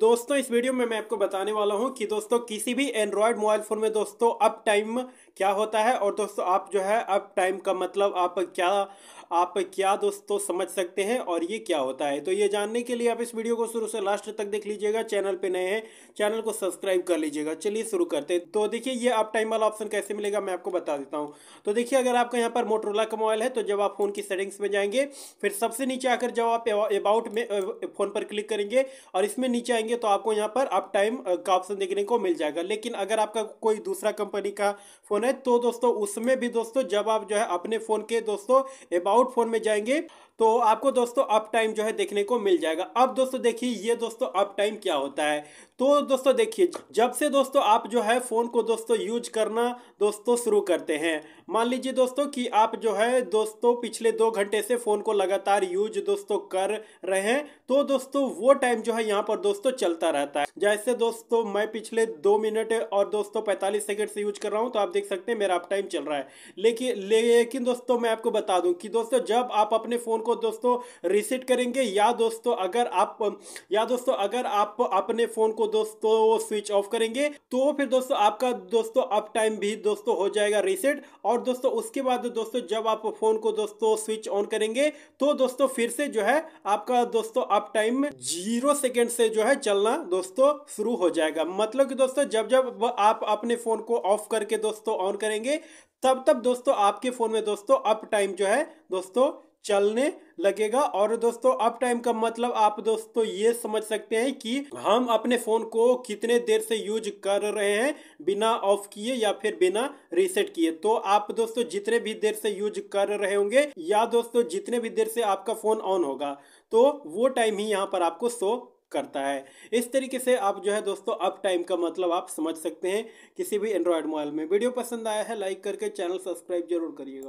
दोस्तों इस वीडियो में मैं आपको बताने वाला हूं कि दोस्तों किसी भी एंड्रॉयड मोबाइल फ़ोन में दोस्तों अब टाइम क्या होता है और दोस्तों आप जो है अब टाइम का मतलब आप क्या आप क्या दोस्तों समझ सकते हैं और ये क्या होता है तो ये जानने के लिए आप इस वीडियो को शुरू से लास्ट तक देख लीजिएगा चैनल पे नए हैं चैनल को सब्सक्राइब कर लीजिएगा चलिए शुरू करते हैं तो देखिए ये आप टाइम वाला ऑप्शन कैसे मिलेगा मैं आपको बता देता हूँ तो देखिए अगर आपका यहाँ पर मोटरोला का मोबाइल है तो जब आप फोन की सेटिंग्स में जाएंगे फिर सबसे नीचे आकर जब आप अबाउट में फोन पर क्लिक करेंगे और इसमें नीचे आएंगे तो आपको यहाँ पर अप टाइम का ऑप्शन देखने को मिल जाएगा लेकिन अगर आपका कोई दूसरा कंपनी का फोन है है तो दोस्तों उसमें भी दोस्तों जब आप जो है अपने फ़ोन के दोस्तों अबाउट फ़ोन में जाएंगे तो आपको दोस्तों अप टाइम जो है देखने को मिल जाएगा अब दोस्तों देखिए ये दोस्तों अप टाइम क्या होता है तो दोस्तों देखिए जब से दोस्तों आप जो है फ़ोन को दोस्तों यूज करना दोस्तों शुरू करते हैं मान लीजिए दोस्तों कि आप जो है दोस्तों पिछले दो घंटे से फ़ोन को लगातार यूज दोस्तों कर रहे हैं तो दोस्तों वो टाइम जो है यहाँ पर दोस्तों चलता रहता है जैसे दोस्तों मैं पिछले दो मिनट और दोस्तों पैंतालीस सेकेंड से यूज कर रहा हूँ तो आप देख सकते हैं मेरा आप टाइम चल रहा है लेकिन लेकिन दोस्तों मैं आपको बता दूं कि दोस्तों जब आप अपने फ़ोन को दोस्तों रीसेट करेंगे या दोस्तों अगर आप या दोस्तों अगर आप अपने फ़ोन को दोस्तों स्विच ऑफ करेंगे तो फिर दोस्तों आपका दोस्तों अप टाइम भी दोस्तों हो जाएगा रीसेट और दोस्तों उसके बाद दोस्तों जब आप फ़ोन को दोस्तों स्विच ऑन करेंगे तो दोस्तों फिर से जो है आपका दोस्तों अप टाइम जीरो सेकेंड से जो है चलना दोस्तों शुरू हो जाएगा मतलब कि दोस्तों जब जब आप अपने फ़ोन को ऑफ करके दोस्तों ऑन करेंगे तब तब दोस्तों आपके फ़ोन में दोस्तों अप टाइम जो है दोस्तों चलने लगेगा और दोस्तों अप टाइम का मतलब आप दोस्तों ये समझ सकते हैं कि हम अपने फोन को कितने देर से यूज कर रहे हैं बिना ऑफ किए या फिर बिना रीसेट किए तो आप दोस्तों जितने भी देर से यूज कर रहे होंगे या दोस्तों जितने भी देर से आपका फोन ऑन होगा तो वो टाइम ही यहाँ पर आपको शो करता है इस तरीके से आप जो है दोस्तों अप टाइम का मतलब आप समझ सकते हैं किसी भी एंड्रॉयड मोबाइल में वीडियो पसंद आया है लाइक करके चैनल सब्सक्राइब जरूर करिएगा